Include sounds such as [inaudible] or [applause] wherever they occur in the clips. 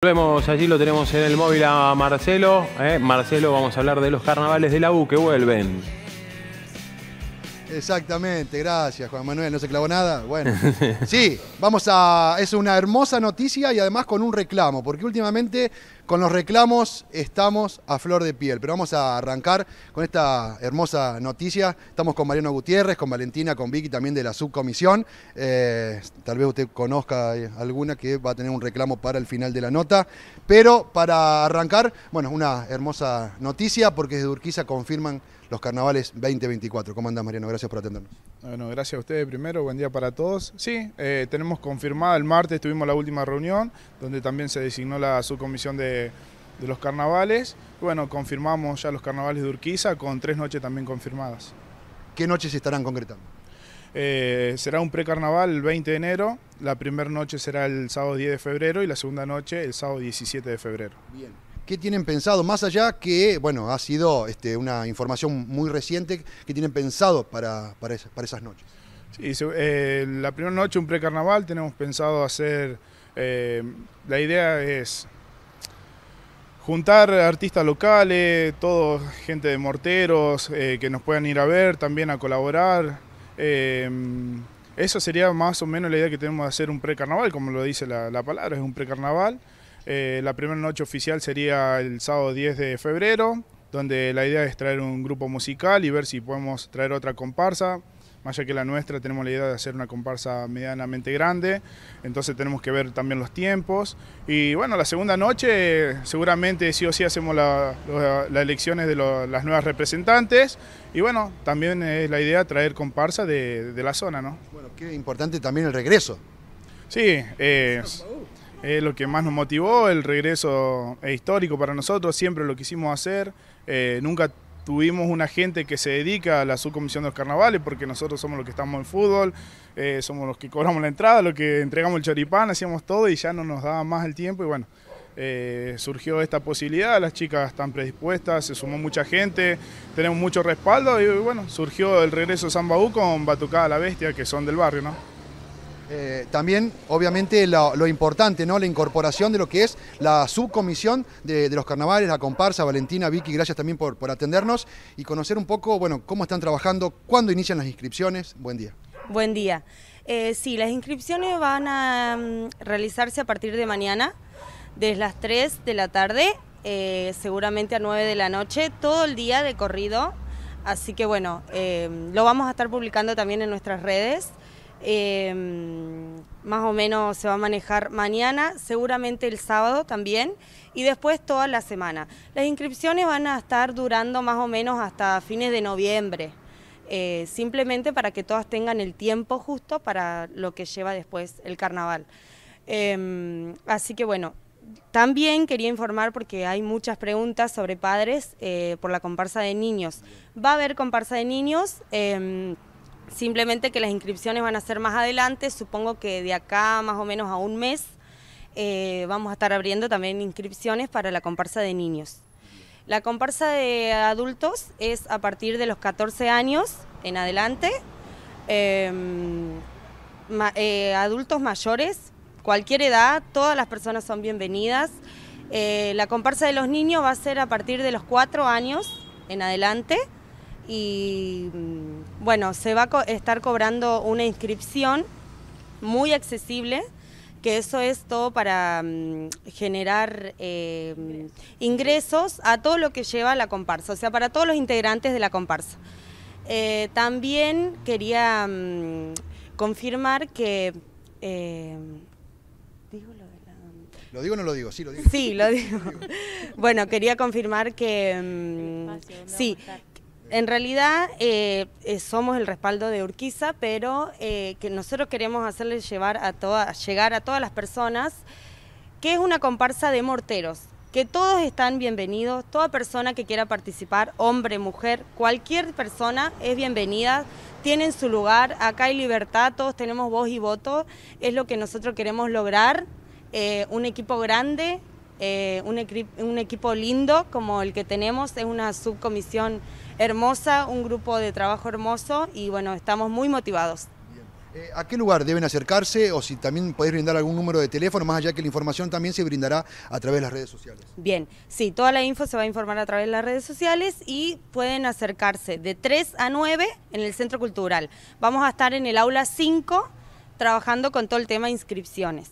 Volvemos, allí lo tenemos en el móvil a Marcelo. ¿eh? Marcelo, vamos a hablar de los carnavales de la U que vuelven. Exactamente, gracias Juan Manuel, no se clavó nada. Bueno, [laughs] sí, vamos a. Es una hermosa noticia y además con un reclamo, porque últimamente con los reclamos estamos a flor de piel, pero vamos a arrancar con esta hermosa noticia. Estamos con Mariano Gutiérrez, con Valentina, con Vicky también de la subcomisión. Eh, tal vez usted conozca eh, alguna que va a tener un reclamo para el final de la nota. Pero para arrancar, bueno, una hermosa noticia porque desde Urquiza confirman los carnavales 2024. ¿Cómo andás, Mariano? Gracias por atendernos. Bueno, gracias a ustedes primero, buen día para todos. Sí, eh, tenemos confirmada el martes, tuvimos la última reunión, donde también se designó la subcomisión de, los carnavales. Bueno, confirmamos ya los carnavales de Urquiza con tres noches también confirmadas. ¿Qué noches se estarán concretando? Eh, será un precarnaval el 20 de enero, la primera noche será el sábado 10 de febrero y la segunda noche el sábado 17 de febrero. Bien. ¿Qué tienen pensado? Más allá que, bueno, ha sido este, una información muy reciente, ¿qué tienen pensado para, esas, noches? Sí, eh, la primera noche, un precarnaval, tenemos pensado hacer. Eh, la idea es juntar artistas locales, todo, gente de morteros, eh, que nos puedan ir a ver, también a colaborar. eso sería más o menos la idea que tenemos de hacer un precarnaval, como lo dice la, la palabra, es un precarnaval. Eh, la primera noche oficial sería el sábado 10 de febrero, donde la idea es traer un grupo musical y ver si podemos traer otra comparsa. Más allá que la nuestra, tenemos la idea de hacer una comparsa medianamente grande, entonces tenemos que ver también los tiempos. Y bueno, la segunda noche seguramente sí o sí hacemos las elecciones de las nuevas representantes y bueno, también es la idea traer comparsa de, la zona, ¿no? Bueno, qué importante también el regreso. Sí, eh, es lo que más nos motivó, el regreso es eh, histórico para nosotros, siempre lo quisimos hacer, eh, nunca tuvimos una gente que se dedica a la subcomisión de los carnavales, porque nosotros somos los que estamos en fútbol, eh, somos los que cobramos la entrada, los que entregamos el choripán, hacíamos todo y ya no nos daba más el tiempo y bueno, surgió esta posibilidad, las chicas están predispuestas, se sumó mucha gente, tenemos mucho respaldo y bueno, surgió el regreso de San Baú con Batucada la Bestia, que son del barrio, ¿no? Eh, también, obviamente, lo, importante, ¿no? La incorporación de lo que es la subcomisión de, los carnavales, la comparsa, Valentina, Vicky, gracias también por, por, atendernos y conocer un poco, bueno, cómo están trabajando, cuándo inician las inscripciones. Buen día. Buen día. Eh, sí, las inscripciones van a mm, realizarse a partir de mañana, desde las 3 de la tarde, eh, seguramente a 9 de la noche, todo el día de corrido. Así que bueno, lo vamos a estar publicando también en nuestras redes. Em, más o menos se va a manejar mañana, seguramente el sábado también, y después toda la semana. Las inscripciones van a estar durando más o menos hasta fines de noviembre, eh, simplemente para que todas tengan el tiempo justo para lo que lleva después el carnaval. Em, así que bueno, también quería informar, porque hay muchas preguntas sobre padres eh, por la comparsa de niños. Va a haber comparsa de niños. Em, Simplemente que las inscripciones van a ser más adelante, supongo que de acá más o menos a un mes eh, vamos a estar abriendo también inscripciones para la comparsa de niños. La comparsa de adultos es a partir de los 14 años en adelante. Em, eh, adultos mayores, cualquier edad, todas las personas son bienvenidas. Eh, la comparsa de los niños va a ser a partir de los 4 años en adelante mm, bueno, se va a estar cobrando una inscripción muy accesible, que eso es todo para mm, generar em, ingresos a todo lo que lleva la comparsa, o sea, para todos los integrantes de la comparsa. Eh, también quería mm, confirmar que... Em, ¿digo lo, de la... lo, digo o no lo digo? Sí, lo digo. Sí, lo [laughs] digo. bueno, quería confirmar que... Em, sí, en realidad eh, eh, somos el respaldo de Urquiza, pero eh, que nosotros queremos hacerles llevar a toda, llegar a todas las personas que es una comparsa de morteros, que todos están bienvenidos, toda persona que quiera participar, hombre, mujer, cualquier persona es bienvenida, tienen su lugar, acá hay libertad, todos tenemos voz y voto, es lo que nosotros queremos lograr, un equipo grande, un equipo lindo como el que tenemos, es una subcomisión hermosa, un grupo de trabajo hermoso y bueno, estamos muy motivados. Eh, ¿A qué lugar deben acercarse o si también podéis brindar algún número de teléfono, más allá que la información también se brindará a través de las redes sociales? Bien, sí, toda la info se va a informar a través de las redes sociales y pueden acercarse de 3 a 9 en el Centro Cultural. Vamos a estar en el aula 5 trabajando con todo el tema inscripciones.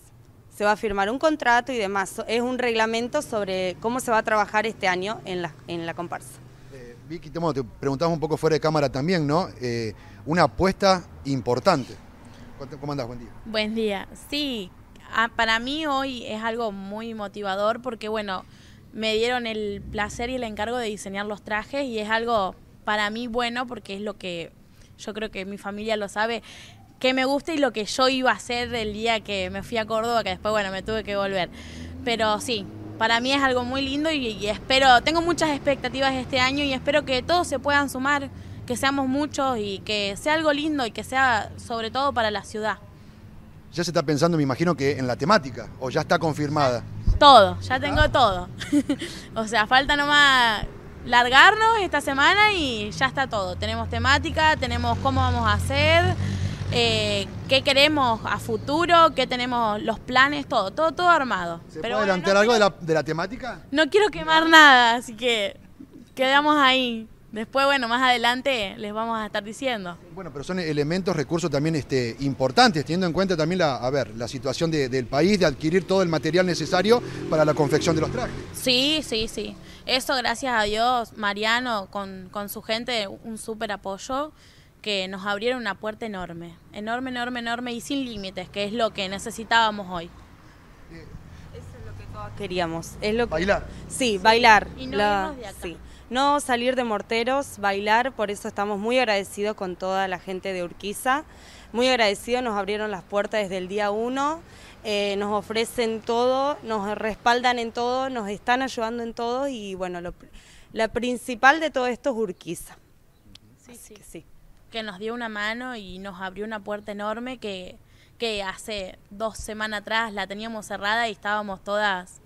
Se va a firmar un contrato y demás. Es un reglamento sobre cómo se va a trabajar este año en la, en la comparsa. Vicky, te, preguntamos un poco fuera de cámara también, ¿no? Eh, una apuesta importante. ¿Cómo andás? Buen día. Buen día. Sí, para mí hoy es algo muy motivador porque, bueno, me dieron el placer y el encargo de diseñar los trajes y es algo para mí bueno porque es lo que yo creo que mi familia lo sabe que me gusta y lo que yo iba a hacer el día que me fui a Córdoba, que después, bueno, me tuve que volver. Pero sí, para mí es algo muy lindo y, espero, tengo muchas expectativas este año y espero que todos se puedan sumar, que seamos muchos y que sea algo lindo y que sea sobre todo para la ciudad. Ya se está pensando, me imagino que en la temática, o ya está confirmada. Todo, ya tengo todo. [laughs] o sea, falta nomás largarnos esta semana y ya está todo. Tenemos temática, tenemos cómo vamos a hacer. Eh, qué queremos a futuro, qué tenemos, los planes, todo, todo, todo armado. ¿Se Pero puede algo de, la, temática? No quiero quemar nada, así que quedamos ahí. Después, bueno, más adelante les vamos a estar diciendo. Bueno, pero son elementos, recursos también este, importantes, teniendo en cuenta también la, a ver, la situación del país, de adquirir todo el material necesario para la confección de los trajes. Sí, sí, sí. Eso, gracias a Dios, Mariano con, con su gente, un súper apoyo que nos abrieron una puerta enorme, enorme, enorme, enorme y sin límites, que es lo que necesitábamos hoy. Eso es lo que queríamos. Es lo que... ¿Bailar? Sí, bailar. Y no Sí. No salir de morteros, bailar, por eso estamos muy agradecidos con toda la gente de Urquiza. Muy agradecidos, nos abrieron las puertas desde el día uno, eh, nos ofrecen todo, nos respaldan en todo, nos están ayudando en todo y bueno, la principal de todo esto es Urquiza. Sí, sí. sí que nos dio una mano y nos abrió una puerta enorme que, hace dos semanas atrás la teníamos cerrada y estábamos todas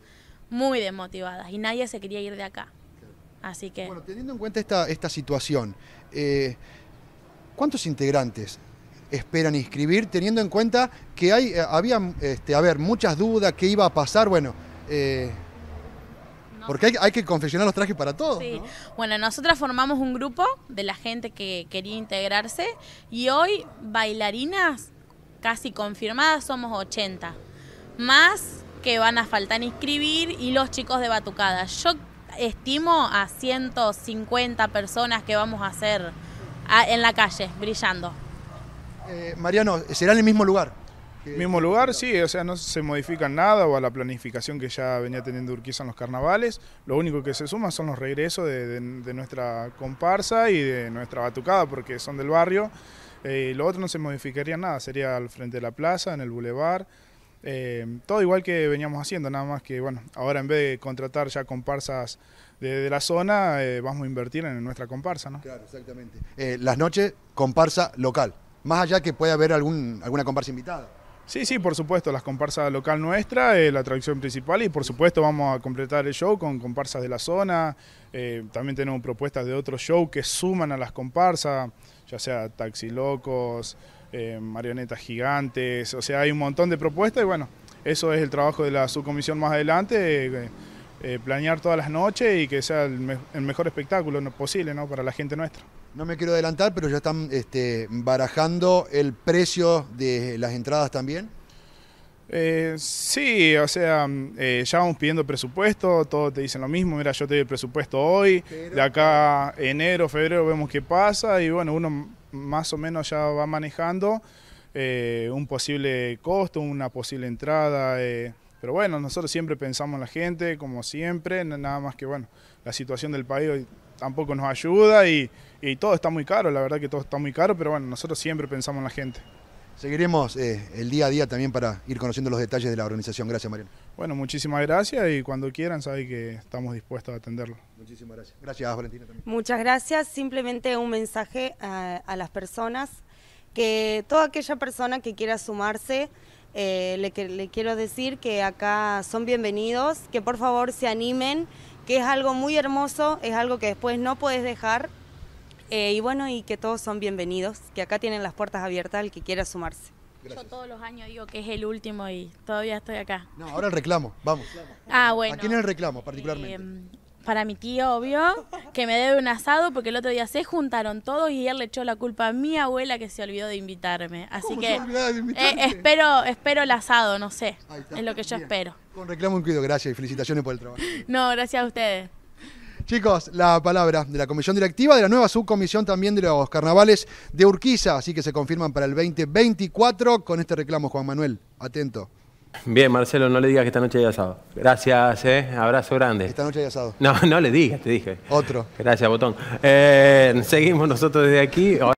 muy desmotivadas y nadie se quería ir de acá. Así que... Bueno, teniendo en cuenta esta, esta situación, eh, ¿cuántos integrantes esperan inscribir teniendo en cuenta que hay, eh, había, este, a ver, muchas dudas, qué iba a pasar? Bueno, eh, porque hay, que confeccionar los trajes para todos. Bueno, nosotras formamos un grupo de la gente que quería integrarse y hoy bailarinas casi confirmadas somos 80. Más que van a faltar inscribir y los chicos de Batucada. Yo estimo a 150 personas que vamos a hacer en la calle, brillando. Eh, Mariano, ¿será en el mismo lugar? Mismo lugar, sí, o sea, no se modifica nada o a la planificación que ya venía teniendo Urquiza en los carnavales. Lo único que se suma son los regresos de, nuestra comparsa y de nuestra batucada, porque son del barrio. Eh, lo otro no se modificaría nada, sería al frente de la plaza, en el bulevar. Eh, todo igual que veníamos haciendo, nada más que, bueno, ahora en vez de contratar ya comparsas de, la zona, eh, vamos a invertir en nuestra comparsa, ¿no? Claro, exactamente. las noches, comparsa local, más allá que puede haber algún, alguna comparsa invitada. Sí, sí, por supuesto, las comparsas local nuestra eh, la atracción principal y por supuesto vamos a completar el show con comparsas de la zona, eh, también tenemos propuestas de otros show que suman a las comparsas, ya sea Taxi Locos, eh, Marionetas Gigantes, o sea, hay un montón de propuestas y bueno, eso es el trabajo de la subcomisión más adelante, planear todas las noches y que sea el, el mejor espectáculo posible ¿no? para la gente nuestra. No me quiero adelantar, pero ya están este, barajando el precio de las entradas también. Eh, sí, o sea, mm, eh, ya vamos pidiendo presupuesto, todos te dicen lo mismo, mira, yo te doy el presupuesto hoy, de acá enero, febrero vemos qué pasa y bueno, uno más o menos ya va manejando eh, un posible costo, una posible entrada. Pero bueno, nosotros siempre pensamos en la gente, como siempre, nada más que bueno, la situación del país tampoco nos ayuda y, todo está muy caro, la verdad que todo está muy caro, pero bueno, nosotros siempre pensamos en la gente. Seguiremos eh, el día a día también para ir conociendo los detalles de la organización. Gracias, Mariano. Bueno, muchísimas gracias y cuando quieran saben que estamos dispuestos a atenderlo. Muchísimas gracias. Gracias, Valentina. Muchas gracias. Simplemente un mensaje a, a las personas, que toda aquella persona que quiera sumarse eh, le, quiero decir que acá son bienvenidos, que por favor se animen, que es algo muy hermoso, es algo que después no puedes dejar. Eh, y bueno, y que todos son bienvenidos, que acá tienen las puertas abiertas al que quiera sumarse. Yo todos los años digo que es el último y todavía estoy acá. No, ahora el reclamo, vamos. ¿A ah, quién el reclamo particularmente? Eh, para mi tío, obvio, que me debe un asado porque el otro día se juntaron todos y él le echó la culpa a mi abuela que se olvidó de invitarme. Así que eh, espero espero el asado, no sé. es lo que yo espero. Con reclamo incluido, gracias y felicitaciones por el trabajo. No, gracias a ustedes. Chicos, la palabra de la comisión directiva, de la nueva subcomisión también de los carnavales de Urquiza, así que se confirman para el 2024 con este reclamo, Juan Manuel. Atento. Bien, Marcelo, no le digas que esta noche hay asado. Gracias, ¿eh? Abrazo grande. Esta noche hay asado. No, no le digas, te dije. Otro. Gracias, Botón. Eh, seguimos nosotros desde aquí.